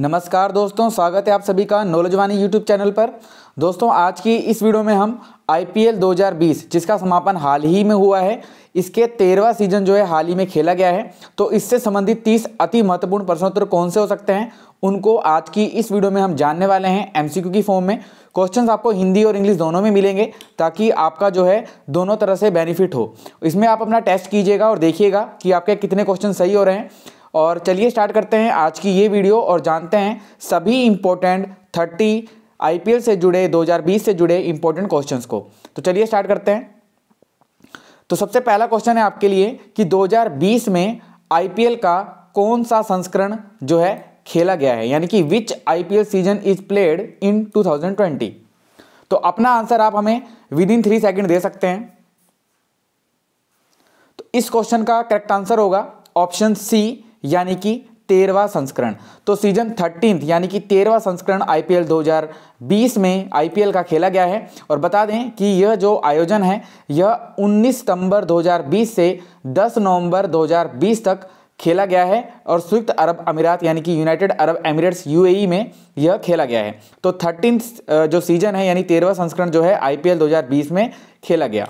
नमस्कार दोस्तों स्वागत है आप सभी का नॉलेज वानी यूट्यूब चैनल पर दोस्तों आज की इस वीडियो में हम आईपीएल 2020 जिसका समापन हाल ही में हुआ है इसके तेरहवा सीजन जो है हाल ही में खेला गया है तो इससे संबंधित तीस अति महत्वपूर्ण प्रश्नोत्तर कौन से हो सकते हैं उनको आज की इस वीडियो में हम जानने वाले हैं एमसीक्यू की फॉर्म में क्वेश्चंस आपको हिंदी और इंग्लिश दोनों में मिलेंगे ताकि आपका जो है दोनों तरह से बेनिफिट हो इसमें आप अपना टेस्ट कीजिएगा और देखिएगा कि आपके कितने क्वेश्चन सही हो रहे हैं और चलिए स्टार्ट करते हैं आज की ये वीडियो और जानते हैं सभी इम्पोर्टेंट थर्टी आईपीएल से जुड़े 2020 से जुड़े इम्पोर्टेंट क्वेश्चंस को तो चलिए स्टार्ट करते हैं तो सबसे पहला क्वेश्चन है आपके लिए कि 2020 में आईपीएल का कौन सा संस्करण जो है खेला गया है यानी कि which L season is played in two तो अपना आंसर आप हमें विद इन थ्री सेकेंड दे सकते हैं तो इस क्वेश्चन का करेक्ट आंसर होगा ऑप्शन सी यानी कि तेरहवा संस्करण तो सीजन थर्टीन यानी कि तेरहवा संस्करण आईपीएल 2020 में आईपीएल का खेला गया है और बता दें कि यह जो आयोजन है यह 19 सितंबर 2020 से 10 नवंबर 2020 तक खेला गया है और संयुक्त अरब अमीरात यानी कि United Arab Emirates UAE e में यह खेला गया है तो थर्टीन जो सीजन है यानी तेरहवा संस्करण जो है आईपीएल 2020 में खेला गया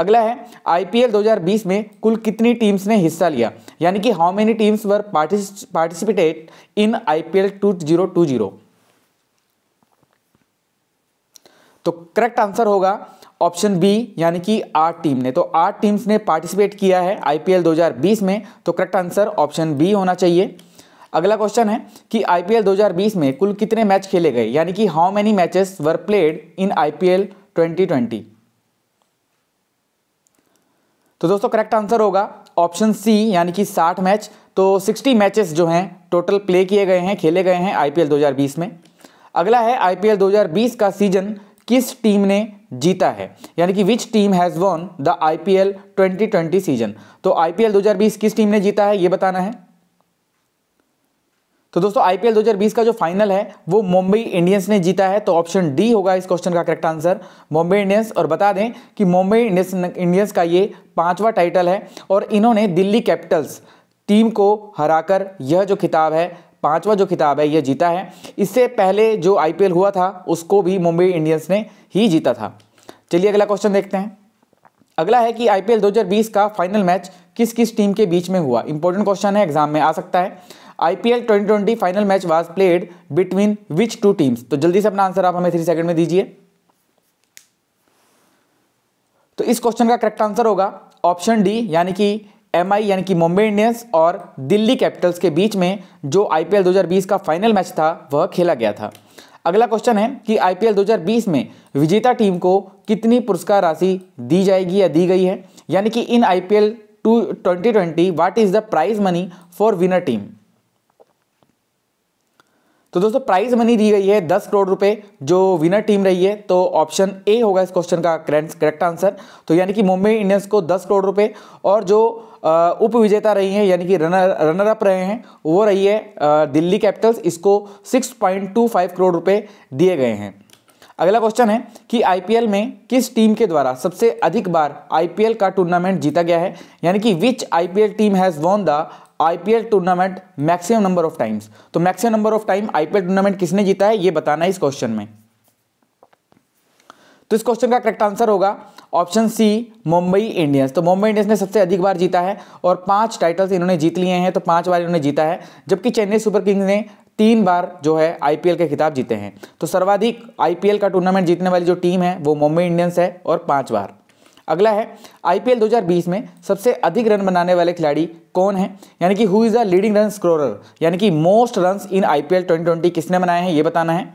अगला है आईपीएल 2020 में कुल कितनी टीम्स ने हिस्सा लिया यानी कि how many teams were participated in IPL 2020 तो करेक्ट आंसर होगा ऑप्शन बी यानी कि आठ टीम ने तो आठ टीम्स ने पार्टिसिपेट किया है आईपीएल 2020 में तो करेक्ट आंसर ऑप्शन बी होना चाहिए अगला क्वेश्चन है कि आईपीएल 2020 में कुल कितने मैच खेले गए यानी कि how many matches were played in IPL 2020 तो दोस्तों करेक्ट आंसर होगा ऑप्शन सी यानी कि 60 मैच तो 60 मैचेस जो हैं टोटल प्ले किए गए हैं खेले गए हैं आईपीएल 2020 में अगला है आईपीएल 2020 का सीजन किस टीम ने जीता है यानी कि which team has won the IPL 2020 season तो आईपीएल 2020 किस टीम ने जीता है ये बताना है तो दोस्तों आईपीएल 2020 का जो फाइनल है वो मुंबई इंडियंस ने जीता है तो ऑप्शन डी होगा इस क्वेश्चन का करेक्ट आंसर मुंबई इंडियंस और बता दें कि मुंबई इंडियंस इंडियंस का ये पांचवा टाइटल है और इन्होंने दिल्ली कैपिटल्स टीम को हराकर यह जो खिताब है पांचवा जो खिताब है यह जीता है इससे पहले जो आईपीएल हुआ था उसको भी मुंबई इंडियंस ने ही जीता था चलिए अगला क्वेश्चन देखते हैं अगला है कि आईपीएल 2020 का फाइनल मैच किस किस टीम के बीच में हुआ इंपॉर्टेंट क्वेश्चन है एग्जाम में आ सकता है IPL 2020 final match was played between which two teams तो जल्दी से अपना आंसर आप हमें थ्री सेकंड में दीजिए तो इस क्वेश्चन का करेक्ट आंसर होगा ऑप्शन डी यानी कि एम यानी कि मुंबई इंडियंस और दिल्ली कैपिटल्स के बीच में जो आईपीएल 2020 का फाइनल मैच था वह खेला गया था अगला क्वेश्चन है कि आईपीएल 2020 में विजेता टीम को कितनी पुरस्कार राशि दी जाएगी या दी गई है यानी कि in IPL 2020 what is the prize money for winner team तो दोस्तों प्राइज मनी दी गई है दस करोड़ रुपए जो विनर टीम रही है तो ऑप्शन ए होगा इस क्वेश्चन का करेक्ट आंसर तो यानी कि मुंबई इंडियंस को दस करोड़ रुपए और जो उप विजेता रही हैं यानी कि रनर रनर अप रहे हैं वो रही है दिल्ली कैपिटल्स इसको 6.25 करोड़ रुपए दिए गए हैं अगला क्वेश्चन है कि आईपीएल में किस टीम के द्वारा सबसे अधिक बार आईपीएल का टूर्नामेंट जीता गया है यानी कि which IPL team has won the IPL tournament maximum number of times तो maximum number of time IPL tournament किसने जीता है ये बताना है इस क्वेश्चन में तो इस क्वेश्चन का करेक्ट आंसर होगा ऑप्शन सी मुंबई इंडियंस तो मुंबई इंडियंस ने सबसे अधिक बार जीता है और पांच टाइटल्स इन्होंने जीत लिए हैं तो पांच बार इन्होंने जीता है जबकि चेन्नई सुपर किंग्स ने तीन बार जो है आईपीएल के खिताब जीते हैं तो सर्वाधिक आईपीएल का टूर्नामेंट जीतने वाली जो टीम है वो मुंबई इंडियंस है और पांच बार अगला है आईपीएल 2020 में सबसे अधिक रन बनाने वाले खिलाड़ी कौन है यानी कि who is a leading run scorer यानी कि मोस्ट रन इन आईपीएल 2020 किसने बनाए हैं ये बताना है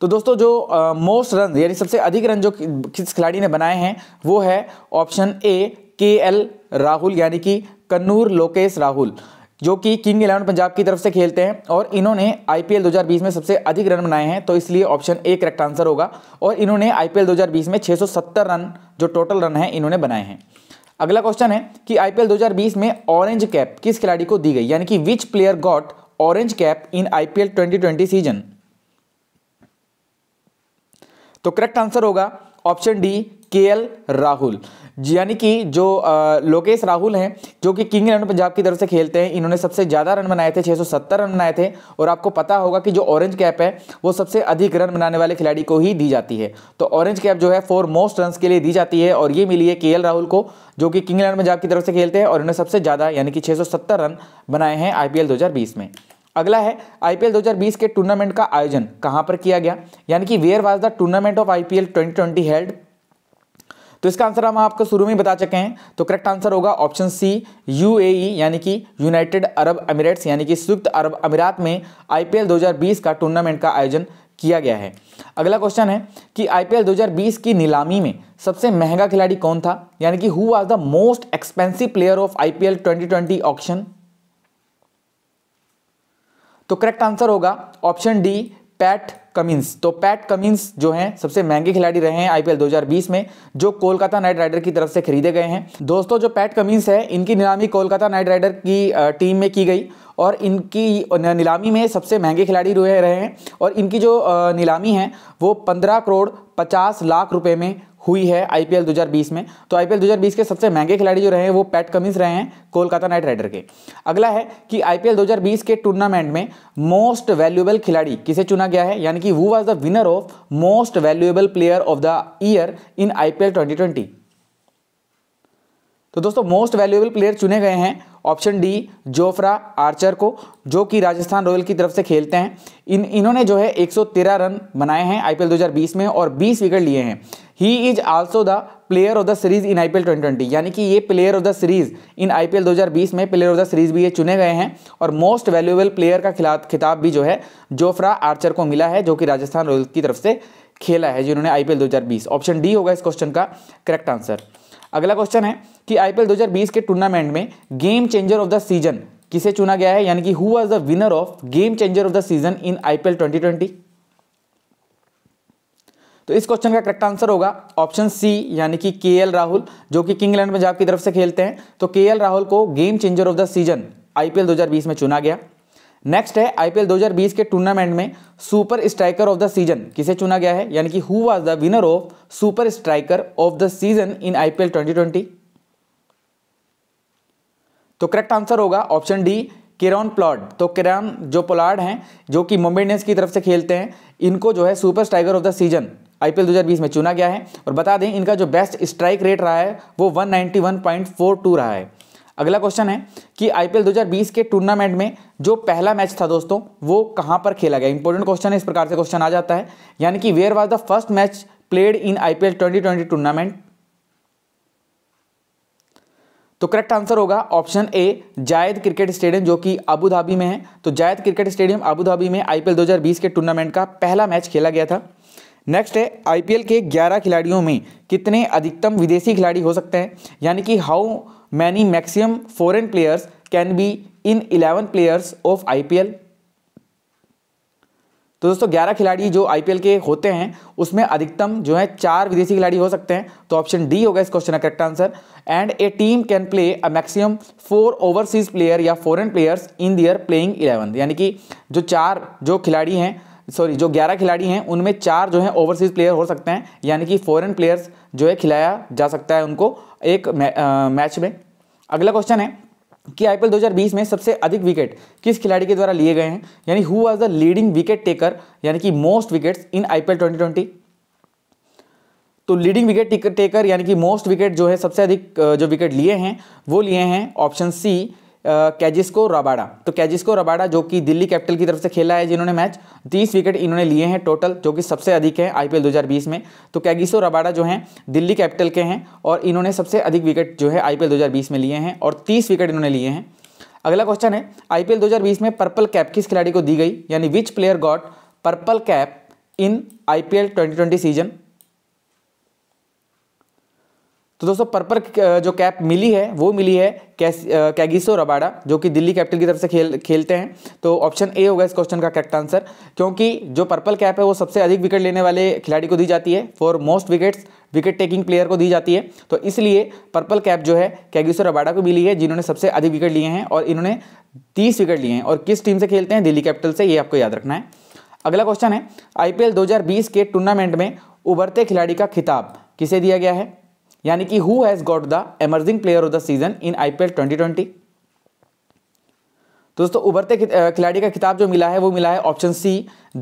तो दोस्तों जो मोस्ट रन यानी सबसे अधिक रन जो किस खिलाड़ी ने बनाए हैं वो है ऑप्शन ए के एल राहुल यानी कि कन्नूर लोकेश राहुल जो कि किंग इलेवन पंजाब की तरफ से खेलते हैं और इन्होंने आईपीएल 2020 में सबसे अधिक रन बनाए हैं तो इसलिए ऑप्शन ए करेक्ट आंसर होगा और इन्होंने आईपीएल 2020 में 670 रन जो टोटल रन है इन्होंने बनाए हैं अगला क्वेश्चन है कि आईपीएल 2020 में ऑरेंज कैप किस खिलाड़ी को दी गई यानी कि which player got orange cap in IPL P season तो करेक्ट आंसर होगा ऑप्शन डी केएल राहुल यानी कि जो लोकेश राहुल हैं जो कि किंग रन पंजाब की तरफ से खेलते हैं इन्होंने सबसे ज़्यादा रन बनाए थे 670 रन बनाए थे और आपको पता होगा कि जो ऑरेंज कैप है वो सबसे अधिक रन बनाने वाले खिलाड़ी को ही दी जाती है तो ऑरेंज कैप जो है फोर मोस्ट रन के लिए दी जाती है और ये मिली है के राहुल को जो कि किंग रन पंजाब की तरफ से खेलते हैं और इन्होंने सबसे ज़्यादा यानी कि 670 रन बनाए हैं आईपीएल पी में अगला है आईपीएल 2020 के टूर्नामेंट का आयोजन कहां पर किया गया यानी कि where was the tournament of IPL 2020 held तो इसका आंसर हम आपको शुरू में बता चुके हैं तो करेक्ट आंसर होगा ऑप्शन सी यूएई यानी कि यूनाइटेड अरब अमीरेट्स यानी कि संयुक्त अरब अमीरात में आईपीएल 2020 का टूर्नामेंट का आयोजन किया गया है अगला क्वेश्चन है कि आईपीएल 2020 की नीलामी में सबसे महंगा खिलाड़ी कौन था यानी कि who was the most expensive player of IPL twenty auction तो करेक्ट आंसर होगा ऑप्शन डी पैट कमिंस तो पैट कमिंस जो हैं सबसे महंगे खिलाड़ी रहे हैं आईपीएल 2020 में जो कोलकाता नाइट राइडर की तरफ से खरीदे गए हैं दोस्तों जो पैट कमिंस है इनकी नीलामी कोलकाता नाइट राइडर की टीम में की गई और इनकी नीलामी में सबसे महंगे खिलाड़ी रहे हैं और इनकी जो नीलामी है वो पंद्रह करोड़ पचास लाख रुपये में हुई है आईपीएल 2020 में तो आईपीएल 2020 के सबसे महंगे खिलाड़ी जो रहे हैं वो पैट कमिंस रहे हैं कोलकाता नाइट राइडर के अगला है कि आईपीएल 2020 के टूर्नामेंट में मोस्ट वैल्यूएबल खिलाड़ी किसे चुना गया है यानी कि who was the winner of most valuable player of the year in IPL twenty तो दोस्तों मोस्ट वैल्यूएबल प्लेयर चुने गए हैं ऑप्शन डी जोफ्रा आर्चर को जो कि राजस्थान रॉयल की तरफ से खेलते हैं इन इन्होंने जो है 113 रन बनाए हैं आईपीएल 2020 में और 20 विकेट लिए हैं he is also the player of the series in IPL 2020 यानी कि ये player of the series in IPL 2020 में प्लेयर ऑफ द सीरीज भी ये चुने गए हैं और मोस्ट वैल्यूएबल प्लेयर का खिलाफ खिताब भी जो है जोफ्रा आर्चर को मिला है जो कि राजस्थान रॉयल्स की तरफ से खेला है जिन्होंने आईपीएल 2020 ऑप्शन डी होगा इस क्वेश्चन का करेक्ट आंसर अगला क्वेश्चन है कि आई 2020 के टूर्नामेंट में game changer of the season किसे चुना गया है यानी कि who was the winner of game changer of the season in IPL 2020 तो इस क्वेश्चन का करेक्ट आंसर होगा ऑप्शन सी यानी कि के एल राहुल जो कि किंग इलेवन पंजाब की तरफ से खेलते हैं तो के एल राहुल को game changer of the season IPL 2020 में चुना गया नेक्स्ट है आईपीएल 2020 के टूर्नामेंट में super striker of the season किसे चुना गया है यानी कि who was the winner of super striker of the season in IPL 2020 तो करेक्ट आंसर होगा ऑप्शन डी किरॉन प्लॉड तो किरन जो पोलार्ड हैं जो कि मुंबई इंडियंस की तरफ से खेलते हैं इनको जो है super striker of the season IPL 2020 में चुना गया है और बता दें इनका जो बेस्ट स्ट्राइक रेट रहा है वो 191.42 रहा है अगला क्वेश्चन है कि आईपीएल 2020 के टूर्नामेंट में जो पहला मैच था दोस्तों वो कहाँ पर खेला गया इंपॉर्टेंट क्वेश्चन है इस प्रकार से क्वेश्चन आ जाता है यानी कि where was the first match played in IPL twenty tournament तो करेक्ट आंसर होगा option A Zayed cricket stadium जो कि अबू धाबी में है तो Zayed cricket stadium Abu Dhabi में आईपीएल 2020 के टूर्नामेंट का पहला मैच खेला गया था नेक्स्ट है आईपीएल के 11 खिलाड़ियों में कितने अधिकतम विदेशी खिलाड़ी हो सकते हैं यानी कि how many maximum foreign players can be in 11 players of IPL तो दोस्तों 11 खिलाड़ी जो आईपीएल के होते हैं उसमें अधिकतम जो है चार विदेशी खिलाड़ी हो सकते हैं तो ऑप्शन डी होगा इस क्वेश्चन का correct answer and A team can play a maximum four overseas player या foreign players in their playing eleven यानी कि जो चार जो खिलाड़ी हैं सॉरी जो ग्यारह खिलाड़ी हैं उनमें चार जो है ओवरसीज प्लेयर हो सकते हैं यानी कि फॉरेन प्लेयर्स जो है खिलाया जा सकता है उनको एक मैच में अगला क्वेश्चन है कि आईपीएल 2020 में सबसे अधिक विकेट किस खिलाड़ी के द्वारा लिए गए हैं यानी who was the leading wicket taker यानी कि मोस्ट विकेट्स इन आईपीएल 2020 तो लीडिंग विकेट टेकर यानी कि मोस्ट विकेट जो है सबसे अधिक जो विकेट लिए हैं वो लिए हैं ऑप्शन सी कैजिस्को रबाडा तो कैजिस्को रबाडा जो कि दिल्ली कैपिटल की तरफ से खेला है जिन्होंने मैच तीस विकेट इन्होंने लिए हैं टोटल जो कि सबसे अधिक है आईपीएल 2020 में तो कैगिसो रबाडा जो हैं दिल्ली कैपिटल के हैं और इन्होंने सबसे अधिक विकेट जो है आईपीएल 2020 में लिए हैं और तीस विकेट इन्होंने लिए हैं अगला क्वेश्चन है आईपीएल 2020 में पर्पल कैप किस खिलाड़ी को दी गई यानी which player got purple cap in IPL 2020 season तो दोस्तों पर्पल जो कैप मिली है वो मिली है कैस कैगिसो रबाडा जो कि दिल्ली कैपिटल की तरफ से खेल खेलते हैं तो ऑप्शन ए होगा इस क्वेश्चन का करेक्ट आंसर क्योंकि जो पर्पल कैप है वो सबसे अधिक विकेट लेने वाले खिलाड़ी को दी जाती है for most wickets wicket taking player को दी जाती है तो इसलिए पर्पल कैप जो है कैगिसो रबाडा को मिली है जिन्होंने सबसे अधिक विकेट लिए हैं और इन्होंने तीस विकेट लिए हैं और किस टीम से खेलते हैं दिल्ली कैपिटल से ये आपको याद रखना है अगला क्वेश्चन है आई पी के टूर्नामेंट में उभरते खिलाड़ी का खिताब किसे दिया गया है यानी कि who has got the emerging player of the season in IPL 2020 तो दोस्तों उभरते खिलाड़ी का खिताब जो मिला है वो मिला है ऑप्शन सी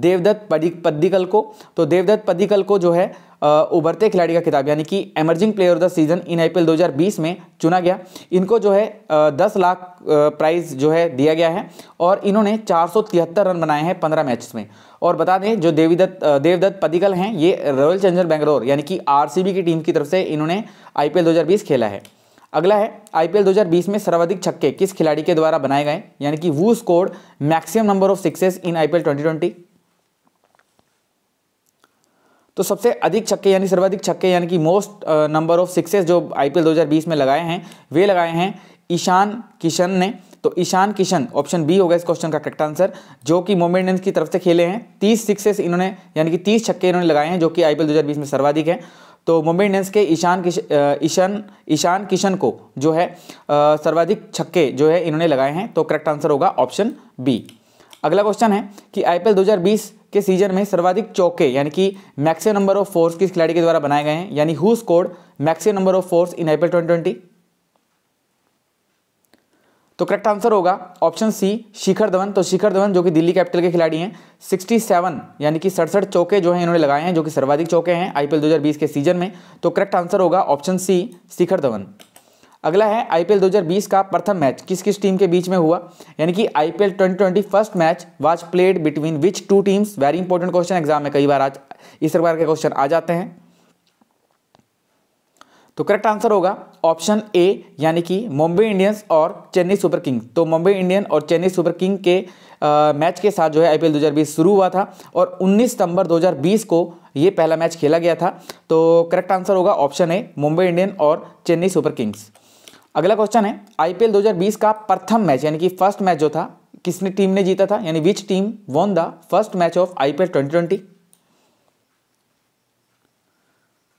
देवदत्त पद्दिकल को तो देवदत्त पद्दिकल को जो है उभरते खिलाड़ी का खिताब यानी कि emerging player of the season in IPL 2020 में चुना गया इनको जो है दस लाख प्राइज जो है दिया गया है और इन्होंने चार रन बनाए हैं पंद्रह मैच में और बता दें जो देवीदत्त देवदत्त पदिकल हैं ये रॉयल चैलेंजर बेंगलोर यानी कि आर की टीम की तरफ से इन्होंने आई पी खेला है अगला है आईपीएल 2020 में सर्वाधिक छक्के किस खिलाड़ी के द्वारा बनाए गए यानी कि who score maximum number of sixes in IPL 2020 तो सबसे अधिक छक्के यानी सर्वाधिक छक्के यानी कि मोस्ट नंबर ऑफ सिक्सेस जो आईपीएल 2020 में लगाए हैं वे लगाए हैं ईशान किशन ने तो ईशान किशन ऑप्शन बी होगा इस क्वेश्चन का करेक्ट आंसर जो कि मुंबई इंडियंस की तरफ से खेले हैं तीस सिक्सेस इन्होंने यानी कि तीस छक्के इन्होंने लगाए हैं जो कि आईपीएल 2020 में सर्वाधिक है तो मुंबई इंडियंस के ईशान किशन uh, ईशान ईशान किशन को जो है uh, सर्वाधिक छक्के जो है इन्होंने लगाए हैं तो करेक्ट आंसर होगा ऑप्शन बी अगला क्वेश्चन है कि आईपीएल 2020 के सीजन में सर्वाधिक चौके यानी कि मैक्सिमम नंबर ऑफ फोर्स किस खिलाड़ी के द्वारा बनाए गए हैं यानी who score maximum number of fours in IPL 2020 तो करेक्ट आंसर होगा ऑप्शन सी शिखर धवन तो शिखर धवन जो कि दिल्ली कैपिटल के खिलाड़ी हैं 67 यानी कि सड़सठ चौके जो हैं इन्होंने लगाए हैं जो कि सर्वाधिक चौके हैं आईपीएल 2020 के सीजन में तो करेक्ट आंसर होगा ऑप्शन सी शिखर धवन अगला है आईपीएल 2020 का प्रथम मैच किस किस टीम के बीच में हुआ यानी कि IPL 2020 first match was played between which two teams very important question exam में कई बार आज इस प्रकार के क्वेश्चन आ जाते हैं तो करेक्ट आंसर होगा ऑप्शन ए यानी कि मुंबई इंडियंस और चेन्नई सुपर किंग तो मुंबई इंडियन और चेन्नई सुपर किंग के आ, मैच के साथ जो है आईपीएल 2020 शुरू हुआ था और 19 सितंबर 2020 को ये पहला मैच खेला गया था तो करेक्ट आंसर होगा ऑप्शन ए मुंबई इंडियन और चेन्नई सुपर किंग्स अगला क्वेश्चन है आईपीएल 2020 का प्रथम मैच यानी कि फर्स्ट मैच जो था किसने टीम ने जीता था यानी which team won the first match of IPL 2020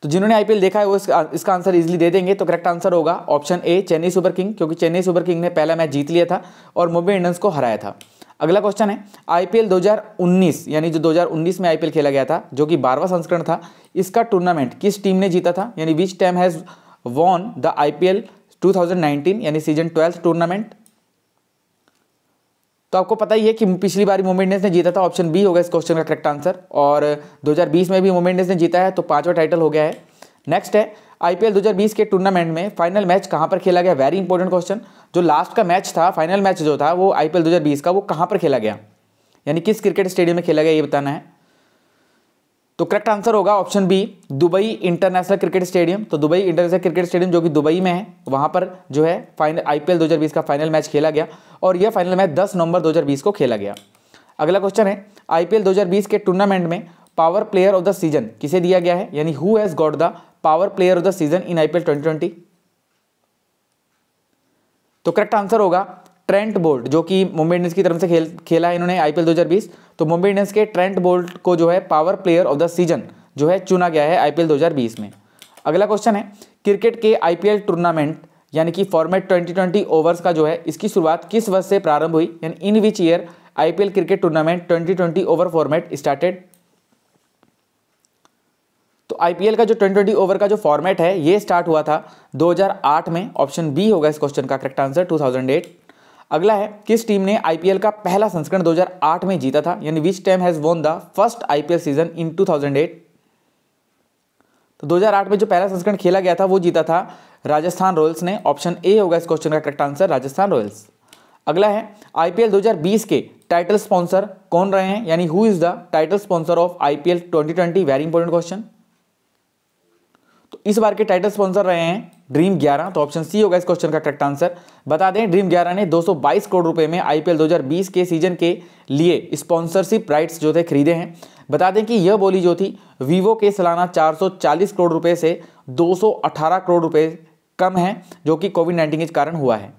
तो जिन्होंने आईपीएल देखा है वो इसका, आंसर इजीली दे देंगे तो करेक्ट आंसर होगा option A Chennai super king क्योंकि चेन्नई सुपर किंग ने पहला मैच जीत लिया था और मुंबई इंडियंस को हराया था अगला क्वेश्चन है आईपीएल 2019 यानी जो 2019 में आईपीएल खेला गया था जो कि बारहवां संस्करण था इसका टूर्नामेंट किस टीम ने जीता था यानी which team has won the IPL 2019 2019 यानी सीजन ट्वेल्थ टूर्नामेंट तो आपको पता ही है कि पिछली बार इंडियंस ने जीता था ऑप्शन बी होगा इस क्वेश्चन का करेक्ट आंसर और 2020 में भी मोमेंट ने जीता है तो पांचवा टाइटल हो गया है नेक्स्ट है आईपीएल 2020 के टूर्नामेंट में फाइनल मैच कहाँ पर खेला गया वेरी इंपॉर्टेंट क्वेश्चन जो लास्ट का मैच था फाइनल मैच जो था वो आईपीएल 2020 का वो कहाँ पर खेला गया यानी किस क्रिकेट स्टेडियम में खेला गया ये बताना है तो करेक्ट आंसर होगा option B Dubai international cricket stadium तो दुबई इंटरनेशनल क्रिकेट स्टेडियम जो कि दुबई में है वहां पर जो है फाइनल आईपीएल 2020 का फाइनल मैच खेला गया और यह फाइनल मैच 10 नवंबर 2020 को खेला गया अगला क्वेश्चन है आईपीएल 2020 के टूर्नामेंट में power player of the season किसे दिया गया है यानी who has got the power player of the season in IPL twenty तो करेक्ट आंसर होगा ट्रेंट बोल्ट जो कि मुंबई इंडियंस की तरफ से खेल खेला है इन्होंने आईपीएल 2020 तो मुंबई इंडियंस के ट्रेंट बोल्ट को जो है power player of the season जो है चुना गया है आईपीएल 2020 में अगला क्वेश्चन है क्रिकेट के आईपीएल टूर्नामेंट यानी कि फॉर्मेट ट्वेंटी ओवर्स का जो है इसकी शुरुआत किस वर्ष से प्रारंभ हुई यानी in which year IPL cricket tournament twenty over format started तो आईपीएल का जो 2020 ओवर का जो फॉर्मेट है ये स्टार्ट हुआ था 2008 में ऑप्शन बी होगा इस क्वेश्चन का करेक्ट आंसर 2008 अगला है किस टीम ने आईपीएल का पहला संस्करण 2008 में जीता था यानी which team has won the first IPL season in 2008 तो 2008 में जो पहला संस्करण खेला गया था वो जीता था राजस्थान रॉयल्स ने ऑप्शन ए होगा इस क्वेश्चन का करेक्ट आंसर राजस्थान रॉयल्स अगला है आईपीएल 2020 के टाइटल स्पॉन्सर कौन रहे हैं यानी who is the title sponsor of IPL 2020 very important question इस बार के टाइटल स्पॉन्सर रहे हैं ड्रीम 11 तो ऑप्शन सी होगा इस क्वेश्चन का करेक्ट आंसर बता दें ड्रीम 11 ने 222 करोड़ रुपए में आईपीएल 2020 के सीजन के लिए स्पॉन्सरशिप राइट्स जो थे खरीदे हैं बता दें कि यह बोली जो थी वीवो के सालाना 440 करोड़ रुपए से 218 करोड़ रुपए कम है जो कि कोविड नाइन्टीन के कारण हुआ है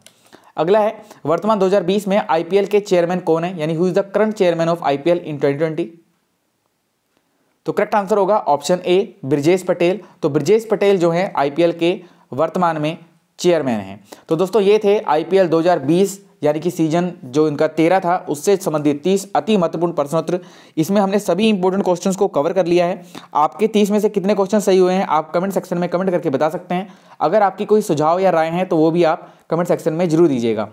अगला है वर्तमान दो में आई के चेयरमैन कौन है यानी who is the current chairman of IPL in twenty तो करेक्ट आंसर होगा ऑप्शन ए ब्रिजेश पटेल तो ब्रिजेश पटेल जो है आईपीएल के वर्तमान में चेयरमैन हैं तो दोस्तों ये थे आईपीएल 2020 यानी कि सीजन जो इनका तेरह था उससे संबंधित तीस अति महत्वपूर्ण प्रश्नोत्तर इसमें हमने सभी इंपॉर्टेंट क्वेश्चंस को कवर कर लिया है आपके तीस में से कितने क्वेश्चन सही हुए हैं आप कमेंट सेक्शन में कमेंट करके बता सकते हैं अगर आपकी कोई सुझाव या राय है तो वो भी आप कमेंट सेक्शन में जरूर दीजिएगा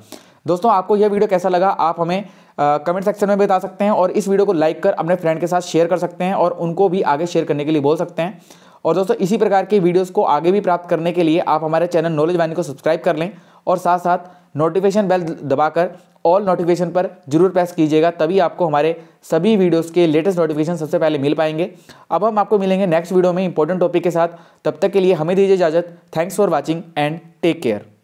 दोस्तों आपको यह वीडियो कैसा लगा आप हमें कमेंट सेक्शन में बता सकते हैं और इस वीडियो को लाइक कर अपने फ्रेंड के साथ शेयर कर सकते हैं और उनको भी आगे शेयर करने के लिए बोल सकते हैं और दोस्तों इसी प्रकार के वीडियोज़ को आगे भी प्राप्त करने के लिए आप हमारे चैनल नॉलेज वाणी को सब्सक्राइब कर लें और साथ साथ नोटिफिकेशन बेल दबाकर ऑल नोटिफिकेशन पर जरूर प्रेस कीजिएगा तभी आपको हमारे सभी वीडियोस के लेटेस्ट नोटिफिकेशन सबसे पहले मिल पाएंगे अब हम आपको मिलेंगे नेक्स्ट वीडियो में इंपॉर्टेंट टॉपिक के साथ तब तक के लिए हमें दीजिए इजाजत thanks for watching and take care